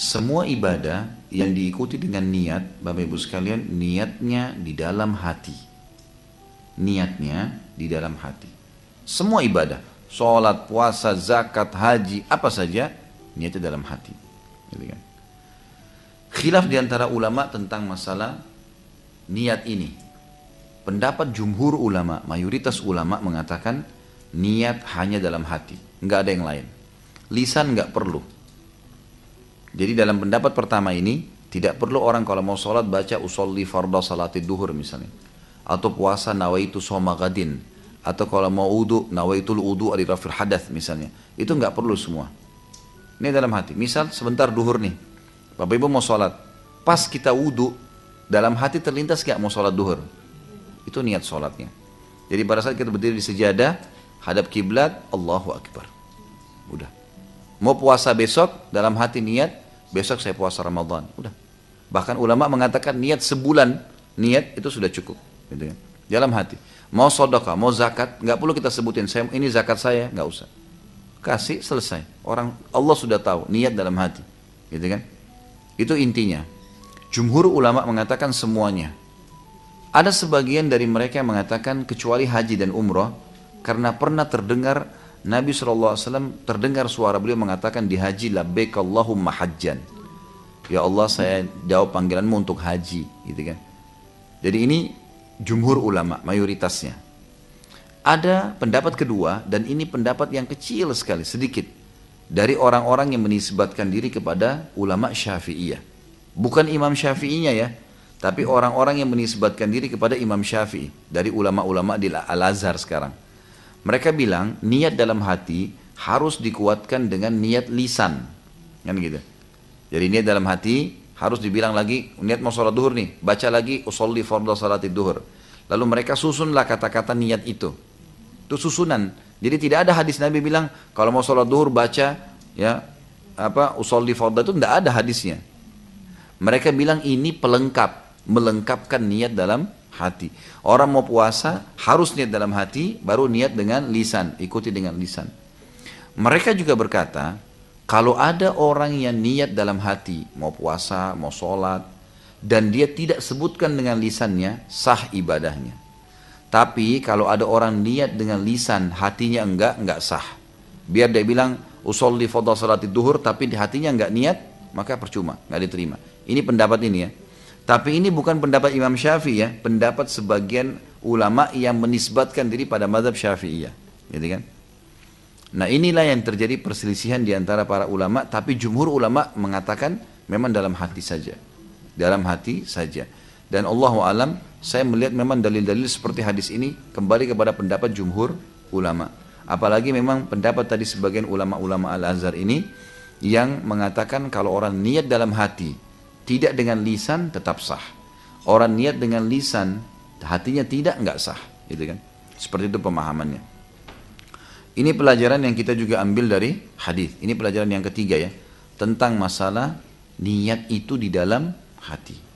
Semua ibadah yang diikuti dengan niat, Bapak Ibu sekalian, niatnya di dalam hati. Niatnya di dalam hati. Semua ibadah, sholat, puasa, zakat, haji, apa saja, niatnya dalam hati. Gitu kan? Khilaf di antara ulama tentang masalah niat ini. Pendapat jumhur ulama, mayoritas ulama mengatakan niat hanya dalam hati, nggak ada yang lain. Lisan nggak perlu, jadi dalam pendapat pertama ini, tidak perlu orang kalau mau sholat baca usolli farda salatid duhur misalnya. Atau puasa nawaitu soma gadin. Atau kalau mau udu, nawaitul udu adi rafir hadath misalnya. Itu nggak perlu semua. Ini dalam hati. Misal sebentar duhur nih. Bapak Ibu mau sholat. Pas kita udu, dalam hati terlintas kayak mau sholat duhur. Itu niat sholatnya. Jadi pada saat kita berdiri di sejadah, hadap kiblat, Allahu Akbar. Udah. Mau puasa besok dalam hati niat, besok saya puasa Ramadan. Udah. Bahkan ulama mengatakan niat sebulan, niat itu sudah cukup. Gitu ya. Dalam hati. Mau sodokah, mau zakat, nggak perlu kita sebutin. Saya, ini zakat saya, nggak usah. Kasih selesai. Orang Allah sudah tahu niat dalam hati, gitu kan? Itu intinya. Jumhur ulama mengatakan semuanya. Ada sebagian dari mereka yang mengatakan kecuali haji dan umroh karena pernah terdengar Nabi SAW terdengar suara beliau mengatakan di haji labbaik Allahumma hajjan. Ya Allah saya jawab panggilanmu untuk haji gitu kan. Jadi ini jumhur ulama mayoritasnya. Ada pendapat kedua dan ini pendapat yang kecil sekali sedikit dari orang-orang yang menisbatkan diri kepada ulama Syafi'iyah. Bukan Imam Syafi'inya ya, tapi orang-orang yang menisbatkan diri kepada Imam Syafi'i dari ulama-ulama di Al-Azhar sekarang. Mereka bilang niat dalam hati harus dikuatkan dengan niat lisan. Kan gitu. Jadi niat dalam hati harus dibilang lagi niat mau sholat duhur nih baca lagi usolli fardhu sholat duhur lalu mereka susunlah kata-kata niat itu itu susunan jadi tidak ada hadis nabi bilang kalau mau sholat duhur baca ya apa usolli fardhu itu tidak ada hadisnya mereka bilang ini pelengkap melengkapkan niat dalam hati. Orang mau puasa harus niat dalam hati, baru niat dengan lisan, ikuti dengan lisan. Mereka juga berkata, kalau ada orang yang niat dalam hati, mau puasa, mau sholat, dan dia tidak sebutkan dengan lisannya, sah ibadahnya. Tapi kalau ada orang niat dengan lisan, hatinya enggak, enggak sah. Biar dia bilang, usolli fadha salati duhur, tapi di hatinya enggak niat, maka percuma, enggak diterima. Ini pendapat ini ya. Tapi ini bukan pendapat Imam Syafi'i ya, pendapat sebagian ulama yang menisbatkan diri pada mazhab Syafi'iyah, gitu kan? Nah, inilah yang terjadi perselisihan di antara para ulama, tapi jumhur ulama mengatakan memang dalam hati saja. Dalam hati saja. Dan Allah alam, saya melihat memang dalil-dalil seperti hadis ini kembali kepada pendapat jumhur ulama. Apalagi memang pendapat tadi sebagian ulama-ulama Al-Azhar ini yang mengatakan kalau orang niat dalam hati tidak dengan lisan tetap sah. Orang niat dengan lisan, hatinya tidak nggak sah, gitu kan? Seperti itu pemahamannya. Ini pelajaran yang kita juga ambil dari hadis. Ini pelajaran yang ketiga ya, tentang masalah niat itu di dalam hati.